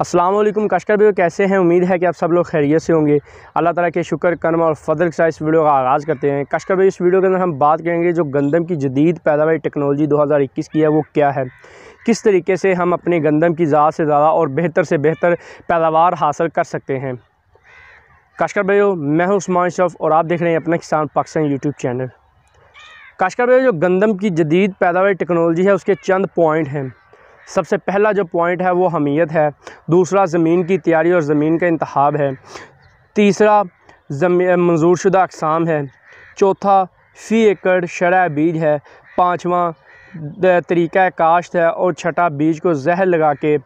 असलम कश्कर भैया कैसे हैं उम्मीद है कि आप सब लोग खैरियत से होंगे अल्लाह ताला के शुक्र कर्म और फजल के साथ इस वीडियो का आगाज़ करते हैं कश्कर भैया इस वीडियो के अंदर हम बात करेंगे जो गंदम की जदीद पैदावार टेक्नोलॉजी 2021 की है वो क्या है किस तरीके से हम अपने गंदम की ज़्यादा से ज़्यादा और बेहतर से बेहतर पैदावार हासिल कर सकते हैं काशकर भैया मैं हूँ उस्मान शफ और आप देख रहे हैं अपना किसान पाकिस्तान यूट्यूब चैनल काशकर भाई जो गंदम की जदीद पैदावार टेक्नोलॉजी है उसके चंद पॉइंट हैं सबसे पहला जो पॉइंट है वो हमीयत है दूसरा ज़मीन की तैयारी और ज़मीन का इंतहाब है तीसरा मंजूर शुदा अकसाम है चौथा फ़ी एकड़ शरा बीज है पाँचवा तरीका काश्त है और छठा बीज को जहर लगा के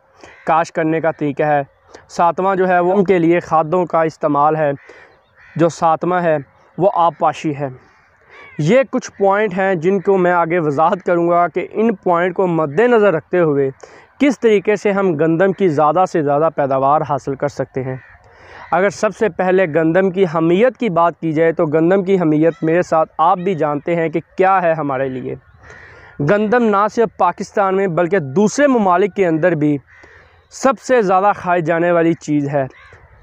काश करने का तरीका है सातवां जो है वो उनके लिए खादों का इस्तेमाल है जो सातवां है वो आबपाशी है ये कुछ पॉइंट हैं जिनको मैं आगे वजाहत करूँगा कि इन पॉइंट को मद्देनज़र रखते हुए किस तरीके से हम गंदम की ज़्यादा से ज़्यादा पैदावार हासिल कर सकते हैं अगर सबसे पहले गंदम की हमीयत की बात की जाए तो गंदम की हमीयत मेरे साथ आप भी जानते हैं कि क्या है हमारे लिए गंदम ना सिर्फ पाकिस्तान में बल्कि दूसरे ममालिक के अंदर भी सबसे ज़्यादा खाई जाने वाली चीज़ है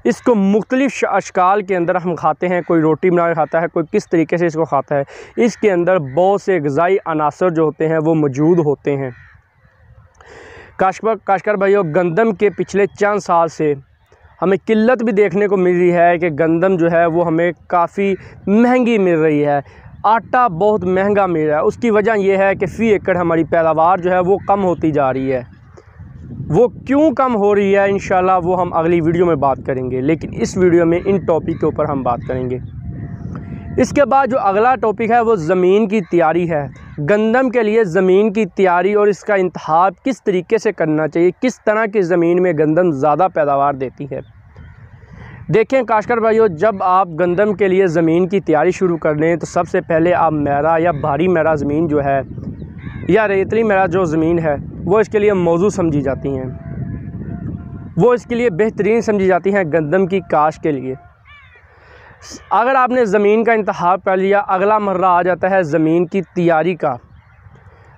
इसको मुख्तलिफ़ अशकाल के अंदर हम खाते हैं कोई रोटी बना खाता है कोई किस तरीके से इसको खाता है इसके अंदर बहुत से गज़ाई अनासर जो होते हैं वो मौजूद होते हैं काशकर काशकर भाइयों गंदम के पिछले चंद साल से हमें किल्लत भी देखने को मिल रही है कि गंदम जो है वो हमें काफ़ी महंगी मिल रही है आटा बहुत महंगा मिल रहा है उसकी वजह यह है कि फ़ी एकड़ हमारी पैदावार जो है वो कम होती जा रही है वो क्यों कम हो रही है इन वो हम अगली वीडियो में बात करेंगे लेकिन इस वीडियो में इन टॉपिक के ऊपर हम बात करेंगे इसके बाद जो अगला टॉपिक है वो ज़मीन की तैयारी है गंदम के लिए ज़मीन की तैयारी और इसका इंतहाब किस तरीके से करना चाहिए किस तरह की ज़मीन में गंदम ज़्यादा पैदावार देती है देखें काशकर भाइयों जब आप गंदम के लिए ज़मीन की तैयारी शुरू कर लें तो सबसे पहले आप मैरा या भारी मैरा ज़मीन जो है या रेतली मेरा जो ज़मीन है वो इसके लिए मौजू समझी जाती हैं वो इसके लिए बेहतरीन समझी जाती हैं गंदम की काश के लिए अगर आपने ज़मीन का इंतहा कर लिया अगला मर्रा आ जाता है ज़मीन की तैयारी का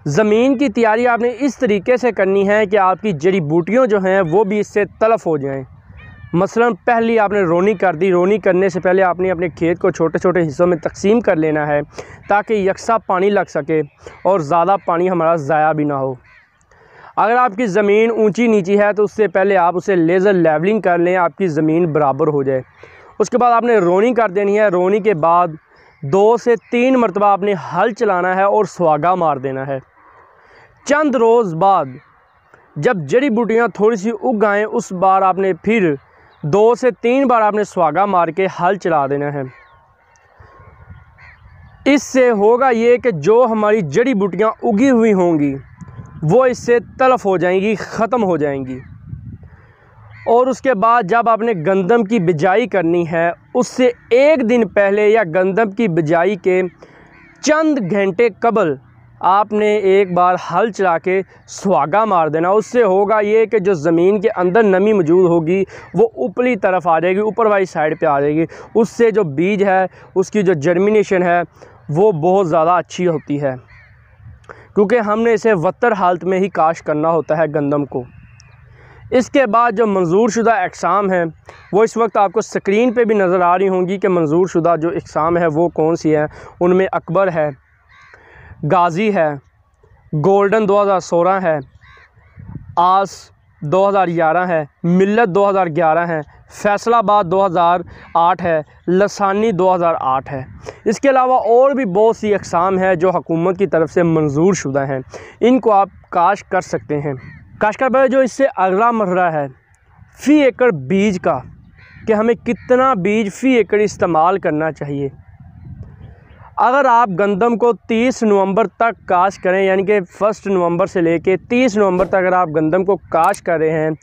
ज़मीन की तैयारी आपने इस तरीके से करनी है कि आपकी जड़ी बूटियों जो हैं वो भी इससे तलफ हो जाएं मसलन पहली आपने रोनी कर दी रोनी करने से पहले आपने अपने खेत को छोटे छोटे हिस्सों में तकसीम कर लेना है ताकि यकसा पानी लग सके और ज़्यादा पानी हमारा ज़ाया भी ना हो अगर आपकी ज़मीन ऊंची नीची है तो उससे पहले आप उसे लेज़र लेवलिंग कर लें आपकी ज़मीन बराबर हो जाए उसके बाद आपने रोनी कर देनी है रोनी के बाद दो से तीन मरतबा आपने हल चलाना है और सुहागा मार देना है चंद रोज़ बाद जब जड़ी बूटियाँ थोड़ी सी उग आएँ उस बार आपने फिर दो से तीन बार आपने स्वागा मार के हल चला देना है इससे होगा ये कि जो हमारी जड़ी बूटियाँ उगी हुई होंगी वो इससे तलफ हो जाएंगी ख़त्म हो जाएंगी और उसके बाद जब आपने गंदम की बिजाई करनी है उससे एक दिन पहले या गंदम की बिजाई के चंद घंटे कबल आपने एक बार हल चला के सुहागा मार देना उससे होगा ये कि जो ज़मीन के अंदर नमी मौजूद होगी वो ऊपरी तरफ आ जाएगी ऊपर वाली साइड पे आ जाएगी उससे जो बीज है उसकी जो जर्मिनेशन है वो बहुत ज़्यादा अच्छी होती है क्योंकि हमने इसे वत्तर हालत में ही काश करना होता है गंदम को इसके बाद जो शुदा एकसाम है वो इस वक्त आपको स्क्रीन पे भी नज़र आ रही होंगी कि शुदा जो एक्साम है वो कौन सी है उनमें अकबर है गाज़ी है गोल्डन 2016 है आस 2011 है मिलत 2011 है फैसलाबाद 2008 है लसानी 2008 है इसके अलावा और भी बहुत सी अकसाम है जो हकूमत की तरफ से मंजूर शुदा हैं इनको आप काश कर सकते हैं काश कर भाई जो इससे अगला मरला है फ़ी एकड़ बीज का कि हमें कितना बीज फ़ी एकड़ इस्तेमाल करना चाहिए अगर आप गंदम को 30 नवंबर तक काश करें यानी कि फ़र्स्ट नवंबर से लेके 30 नवंबर तक अगर आप गंदम को काश कर रहे हैं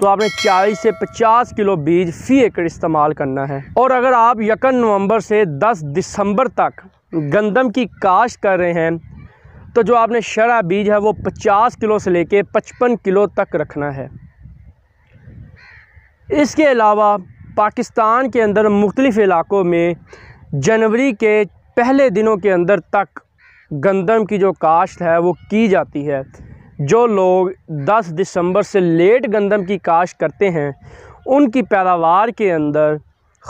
तो आपने 40 से 50 किलो बीज फ़ी एकड़ इस्तेमाल करना है और अगर आप यकन नवंबर से 10 दिसंबर तक गंदम की काश कर रहे हैं तो जो आपने शरा बीज है वो 50 किलो से लेके 55 किलो तक रखना है इसके अलावा पाकिस्तान के अंदर मुख्तलिफ़ इलाक़ों में जनवरी के पहले दिनों के अंदर तक गंदम की जो काश्त है वो की जाती है जो लोग 10 दिसंबर से लेट गंदम की काश्त करते हैं उनकी पैदावार के अंदर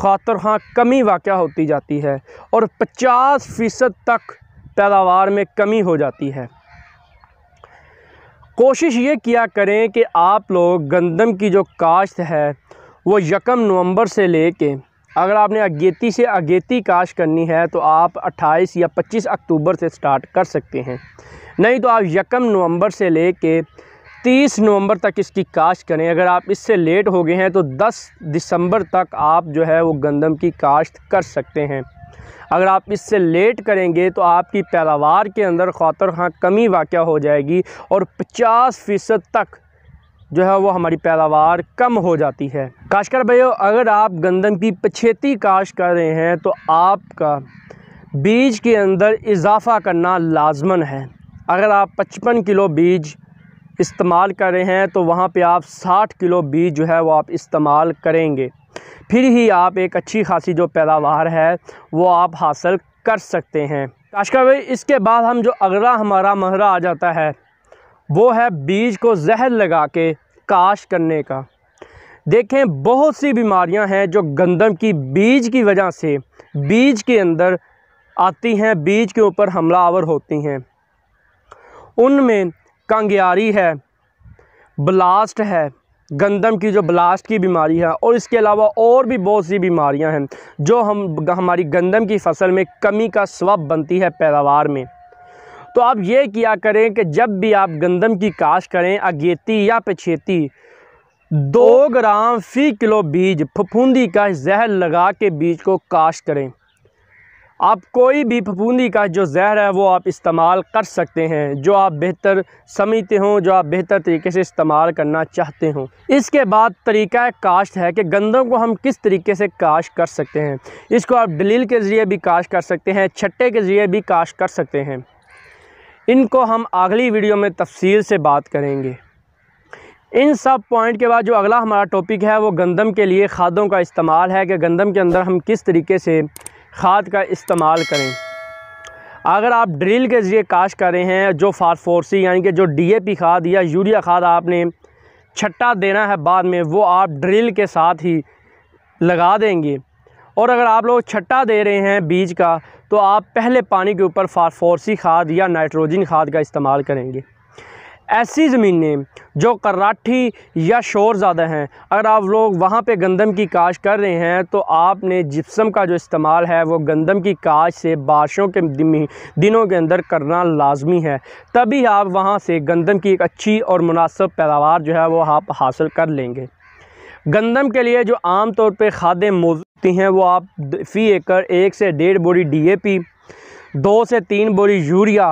खातर हाँ कमी वाक़ होती जाती है और 50 फ़ीसद तक पैदावार में कमी हो जाती है कोशिश ये किया करें कि आप लोग गंदम की जो काश्त है वो यकम नवंबर से ले कर अगर आपने अगेती से अगेती काश करनी है तो आप 28 या 25 अक्टूबर से स्टार्ट कर सकते हैं नहीं तो आप यकम नवंबर से ले कर तीस नवंबर तक इसकी काश करें अगर आप इससे लेट हो गए हैं तो 10 दिसंबर तक आप जो है वो गंदम की काश्त कर सकते हैं अगर आप इससे लेट करेंगे तो आपकी पैदावार के अंदर खातर खां कमी वाक़ हो जाएगी और 50 फ़ीसद तक जो है वो हमारी पैदावार कम हो जाती है काशकर भाई अगर आप गंदम की पछेती काश कर रहे हैं तो आपका बीज के अंदर इजाफ़ा करना लाजमन है अगर आप पचपन किलो बीज इस्तेमाल कर रहे हैं तो वहाँ पे आप 60 किलो बीज जो है वो आप इस्तेमाल करेंगे फिर ही आप एक अच्छी खासी जो पैदावार है वो आप हासिल कर सकते हैं काशकर भाई इसके बाद हम जो अगला हमारा महरा आ जाता है वो है बीज को जहर लगा के काश करने का देखें बहुत सी बीमारियां हैं जो गंदम की बीज की वजह से बीज के अंदर आती हैं बीज के ऊपर हमलावर होती हैं उनमें कंगियारी है ब्लास्ट है गंदम की जो ब्लास्ट की बीमारी है और इसके अलावा और भी बहुत सी बीमारियां हैं जो हम हमारी गंदम की फसल में कमी का सबब बनती है पैदावार में तो आप ये किया करें कि जब भी आप गंदम की काश करें अगेती या पछेती दो ग्राम फी किलो बीज फफूंदी का जहर लगा के बीज को काश करें आप कोई भी फफूंदी का जो जहर है वो आप इस्तेमाल कर सकते हैं जो आप बेहतर समझते हों जो आप बेहतर तरीके से इस्तेमाल करना चाहते हों इसके बाद तरीका काश्त है कि गंदम को हम किस तरीके से काश कर सकते हैं इसको आप डलील के ज़रिए भी काश कर सकते हैं छट्टे के ज़रिए भी काश कर सकते हैं इनको हम अगली वीडियो में तफसील से बात करेंगे इन सब पॉइंट के बाद जो अगला हमारा टॉपिक है वो गंदम के लिए खादों का इस्तेमाल है कि गंदम के अंदर हम किस तरीके से खाद का इस्तेमाल करें अगर आप ड्रिल के ज़रिए काश कर रहे हैं जो फारफोर्सी यानी कि जो डीएपी खाद या यूरिया खाद आपने छट्टा देना है बाद में वो आप ड्रिल के साथ ही लगा देंगे और अगर आप लोग छट्टा दे रहे हैं बीज का तो आप पहले पानी के ऊपर फास्फोरसी खाद या नाइट्रोजन खाद का इस्तेमाल करेंगे ऐसी ज़मीनें जो कराठी या शोर ज़्यादा हैं अगर आप लोग वहाँ पे गंदम की काश कर रहे हैं तो आपने जिप्सम का जो इस्तेमाल है वो गंदम की काश से बारिशों के दिनों के अंदर करना लाजमी है तभी आप वहाँ से गंदम की एक अच्छी और मुनासब पैदावार जो है वो आप हासिल कर लेंगे गंदम के लिए जो आम तौर पे खादें मोजती हैं वो आप फ़ी एकड़ एक से डेढ़ बोरी डीएपी, दो से तीन बोरी यूरिया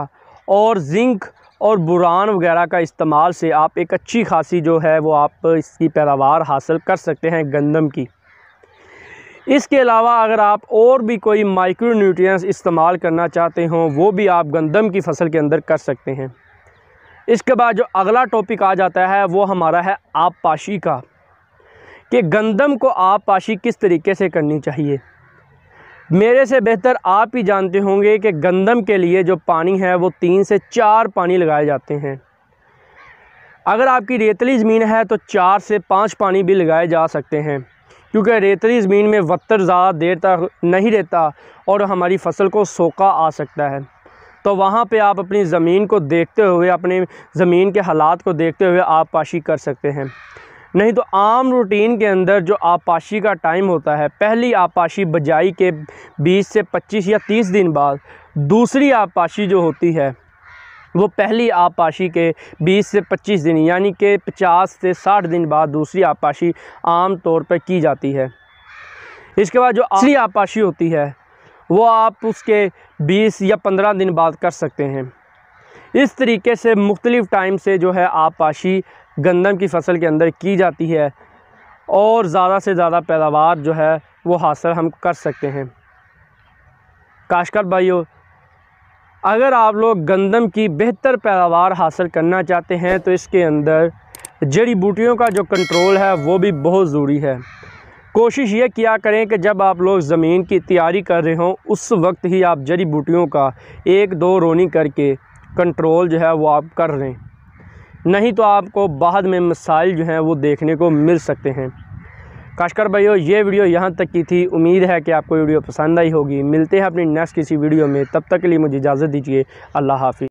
और जिंक और बुरान वगैरह का इस्तेमाल से आप एक अच्छी खासी जो है वो आप इसकी पैदावार हासिल कर सकते हैं गंदम की इसके अलावा अगर आप और भी कोई माइक्रो न्यूट्रिएंट्स इस्तेमाल करना चाहते हों वो भी आप गंदम की फसल के अंदर कर सकते हैं इसके बाद जो अगला टॉपिक आ जाता है वो हमारा है आबपाशी का कि गंदम को आप पाशी किस तरीके से करनी चाहिए मेरे से बेहतर आप ही जानते होंगे कि गंदम के लिए जो पानी है वो तीन से चार पानी लगाए जाते हैं अगर आपकी रेतली ज़मीन है तो चार से पाँच पानी भी लगाए जा सकते हैं क्योंकि रेतली ज़मीन में वत्तर ज़्यादा देर तक नहीं रहता और हमारी फसल को सोखा आ सकता है तो वहाँ पे आप अपनी ज़मीन को देखते हुए अपने ज़मीन के हालात को देखते हुए आप पाशी कर सकते हैं नहीं तो आम रूटीन के अंदर जो आपाशी का टाइम होता है पहली आपाशी बजाई के 20 से 25 या 30 दिन बाद दूसरी आपाशी जो होती है वो पहली आपाशी के 20 से 25 दिन यानी कि 50 से 60 दिन बाद दूसरी आपाशी आम तौर पर की जाती है इसके बाद जो असली आपाशी होती है वो आप उसके 20 या 15 दिन बाद कर सकते हैं इस तरीके से मुख्तलिफ़ टाइम से जो है आपाशी गंदम की फसल के अंदर की जाती है और ज़्यादा से ज़्यादा पैदावार जो है वो हासिल हम कर सकते हैं काशकर भाइयों अगर आप लोग गंदम की बेहतर पैदावार हासिल करना चाहते हैं तो इसके अंदर जड़ी बूटियों का जो कंट्रोल है वो भी बहुत ज़रूरी है कोशिश ये किया करें कि जब आप लोग ज़मीन की तैयारी कर रहे हों उस वक्त ही आप जड़ी बूटियों का एक दो रोनी करके कंट्रोल जो है वो आप कर रहे हैं नहीं तो आपको बाद में मसाइल जो हैं वो देखने को मिल सकते हैं काशकर भाइयों ये वीडियो यहाँ तक की थी उम्मीद है कि आपको वीडियो पसंद आई होगी मिलते हैं अपनी नेक्स्ट किसी वीडियो में तब तक के लिए मुझे इजाज़त दीजिए अल्लाह हाफि